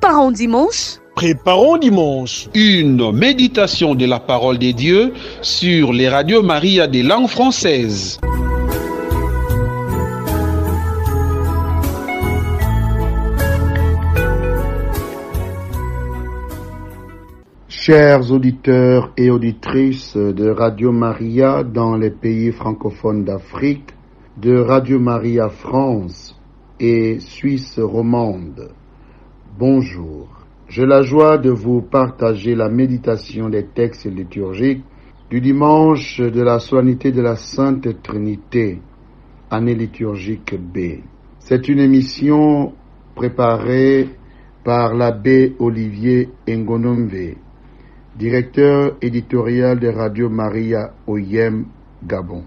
Préparons dimanche. Préparons dimanche une méditation de la parole des dieux sur les radios Maria des langues françaises. Chers auditeurs et auditrices de Radio Maria dans les pays francophones d'Afrique, de Radio Maria France et Suisse romande, Bonjour. J'ai la joie de vous partager la méditation des textes liturgiques du dimanche de la solennité de la Sainte Trinité, année liturgique B. C'est une émission préparée par l'abbé Olivier Ngonombe, directeur éditorial de Radio Maria Oyem Gabon.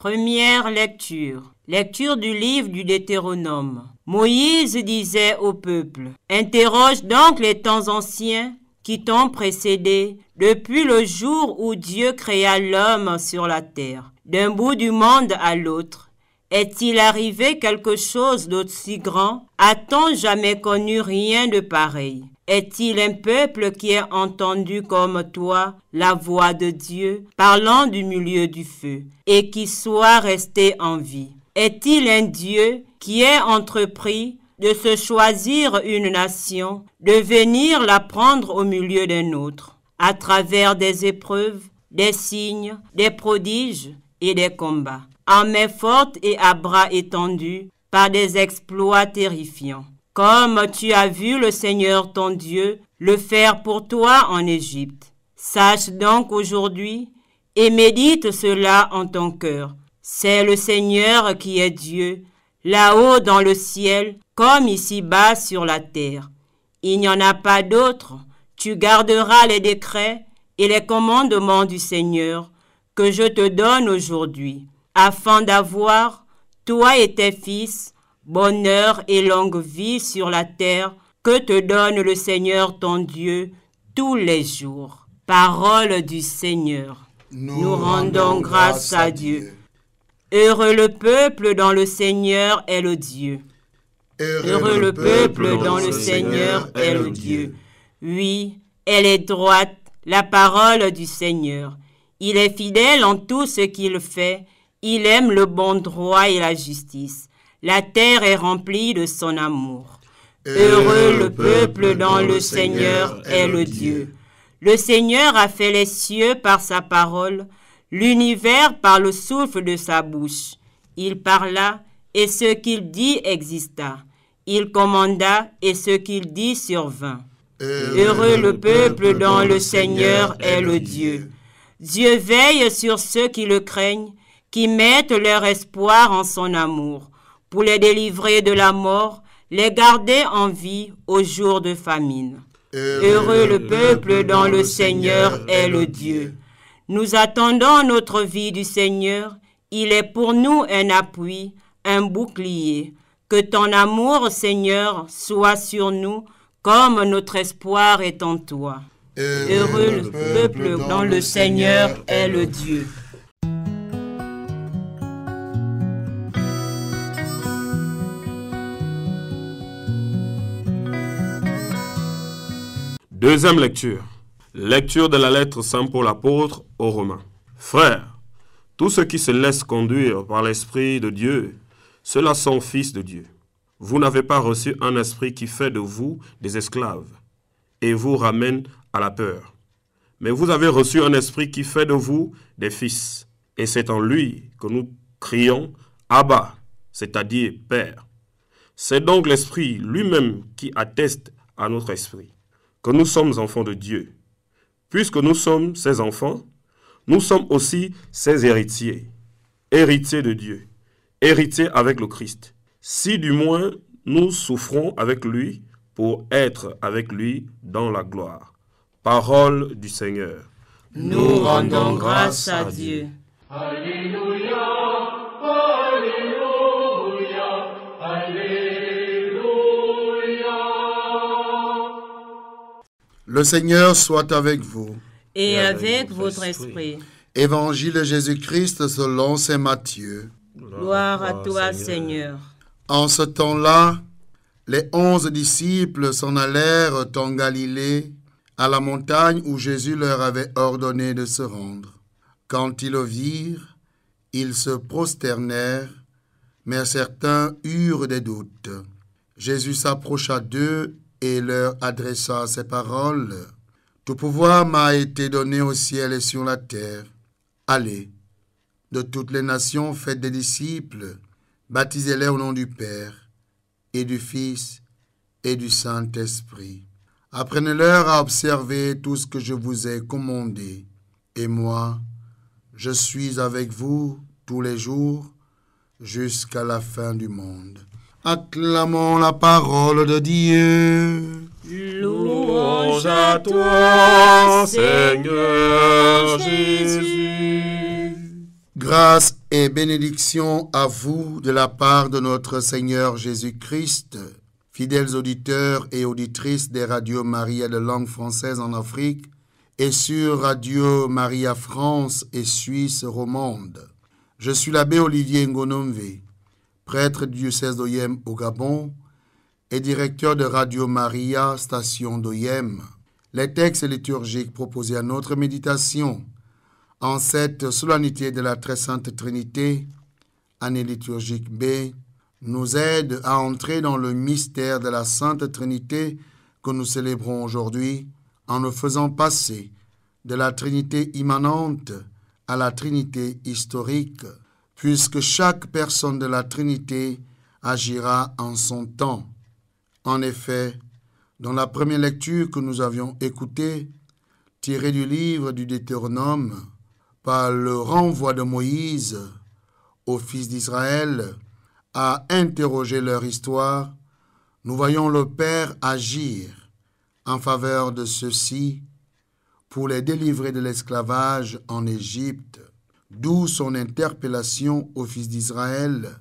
Première lecture. Lecture du livre du Deutéronome. Moïse disait au peuple, Interroge donc les temps anciens qui t'ont précédé depuis le jour où Dieu créa l'homme sur la terre, d'un bout du monde à l'autre est-il arrivé quelque chose d'aussi grand A-t-on jamais connu rien de pareil Est-il un peuple qui ait entendu comme toi la voix de Dieu parlant du milieu du feu et qui soit resté en vie Est-il un Dieu qui ait entrepris de se choisir une nation, de venir la prendre au milieu d'un autre, à travers des épreuves, des signes, des prodiges et des combats en main forte et à bras étendus, par des exploits terrifiants. Comme tu as vu le Seigneur ton Dieu le faire pour toi en Égypte. Sache donc aujourd'hui et médite cela en ton cœur. C'est le Seigneur qui est Dieu, là-haut dans le ciel, comme ici-bas sur la terre. Il n'y en a pas d'autre. Tu garderas les décrets et les commandements du Seigneur que je te donne aujourd'hui afin d'avoir, toi et tes fils, bonheur et longue vie sur la terre que te donne le Seigneur ton Dieu tous les jours. Parole du Seigneur. Nous, rendons grâce à Dieu. Heureux le peuple dont le Seigneur est le Dieu. Heureux, Heureux le peuple dont le Seigneur est le Dieu. Oui, elle est droite, la parole du Seigneur. Il est fidèle en tout ce qu'il fait il aime le bon droit et la justice. La terre est remplie de son amour. Heureux le peuple dont le Seigneur est le Dieu. Le Seigneur a fait les cieux par sa parole, l'univers par le souffle de sa bouche. Il parla, et ce qu'il dit exista. Il commanda, et ce qu'il dit survint. Heureux le peuple dont le Seigneur est le Dieu. Dieu veille sur ceux qui le craignent qui mettent leur espoir en son amour, pour les délivrer de la mort, les garder en vie au jour de famine. Heureux le peuple dont le Seigneur est le Dieu. Nous attendons notre vie du Seigneur. Il est pour nous un appui, un bouclier. Que ton amour, Seigneur, soit sur nous comme notre espoir est en toi. Heureux le peuple dont le Seigneur est le Dieu. Deuxième lecture. Lecture de la lettre Saint Paul apôtre aux Romains. Frères, tout ce qui se laisse conduire par l'Esprit de Dieu, ceux-là sont fils de Dieu. Vous n'avez pas reçu un esprit qui fait de vous des esclaves et vous ramène à la peur. Mais vous avez reçu un esprit qui fait de vous des fils. Et c'est en lui que nous crions Abba, c'est-à-dire Père. C'est donc l'esprit lui-même qui atteste à notre esprit nous sommes enfants de Dieu. Puisque nous sommes ses enfants, nous sommes aussi ses héritiers, héritiers de Dieu, héritiers avec le Christ, si du moins nous souffrons avec lui pour être avec lui dans la gloire. Parole du Seigneur. Nous rendons grâce à Dieu. Alléluia. Oh Le Seigneur soit avec vous. Et, avec, votre esprit. esprit. Évangile de Jésus-Christ selon Saint Matthieu. Gloire à toi, Seigneur. En ce temps-là, les onze disciples s'en allèrent en Galilée, à la montagne où Jésus leur avait ordonné de se rendre. Quand ils le virent, ils se prosternèrent, mais certains eurent des doutes. Jésus s'approcha d'eux et leur adressa ces paroles. Tout pouvoir m'a été donné au ciel et sur la terre. Allez, de toutes les nations, faites des disciples, baptisez-les au nom du Père et du Fils et du Saint-Esprit. Apprenez-leur à observer tout ce que je vous ai commandé. Et moi, je suis avec vous tous les jours jusqu'à la fin du monde acclamons la parole de Dieu. Louange à toi, Seigneur Jésus. Grâce et bénédiction à vous de la part de notre Seigneur Jésus-Christ, fidèles auditeurs et auditrices des radios Maria de langue française en Afrique et sur Radio Maria France et Suisse romande. Je suis l'abbé Olivier Ngonomvé prêtre du diocèse d'Oyem au Gabon et directeur de Radio Maria, station d'Oyem. Les textes liturgiques proposés à notre méditation en cette solennité de la très sainte Trinité, année liturgique B, nous aident à entrer dans le mystère de la sainte Trinité que nous célébrons aujourd'hui en nous faisant passer de la Trinité immanente à la Trinité historique puisque chaque personne de la Trinité agira en son temps. En effet, dans la première lecture que nous avions écoutée, tirée du livre du Deutéronome, par le renvoi de Moïse aux fils d'Israël à interroger leur histoire, nous voyons le Père agir en faveur de ceux-ci pour les délivrer de l'esclavage en Égypte. D'où son interpellation au fils d'Israël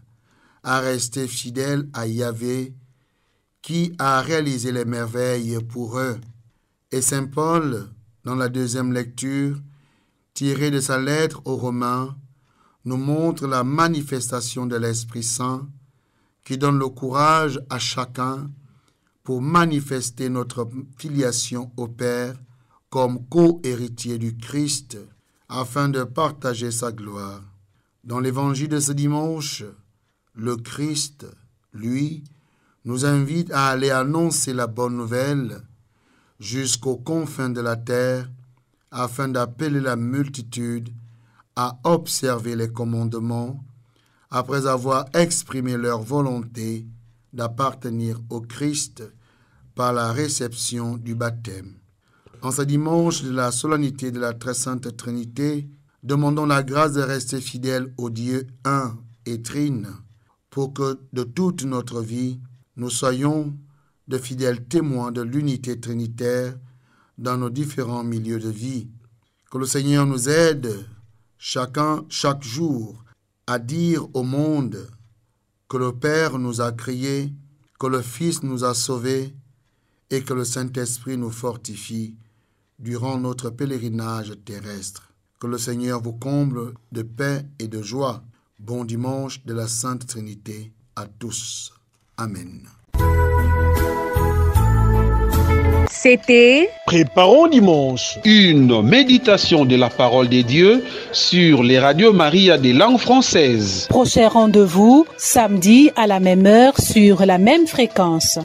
à rester fidèle à Yahvé, qui a réalisé les merveilles pour eux. Et Saint Paul, dans la deuxième lecture, tirée de sa lettre aux Romains, nous montre la manifestation de l'Esprit Saint qui donne le courage à chacun pour manifester notre filiation au Père comme co-héritier du Christ afin de partager sa gloire. Dans l'évangile de ce dimanche, le Christ, lui, nous invite à aller annoncer la bonne nouvelle jusqu'aux confins de la terre afin d'appeler la multitude à observer les commandements après avoir exprimé leur volonté d'appartenir au Christ par la réception du baptême. En ce dimanche de la solennité de la très sainte Trinité, demandons la grâce de rester fidèles au Dieu un et trine, pour que de toute notre vie, nous soyons de fidèles témoins de l'unité trinitaire dans nos différents milieux de vie. Que le Seigneur nous aide chacun, chaque jour, à dire au monde que le Père nous a créés, que le Fils nous a sauvés et que le Saint-Esprit nous fortifie durant notre pèlerinage terrestre. Que le Seigneur vous comble de paix et de joie. Bon dimanche de la Sainte Trinité à tous. Amen. C'était Préparons dimanche, une méditation de la parole des dieux sur les radios Maria des langues françaises. Prochain rendez-vous samedi à la même heure sur la même fréquence.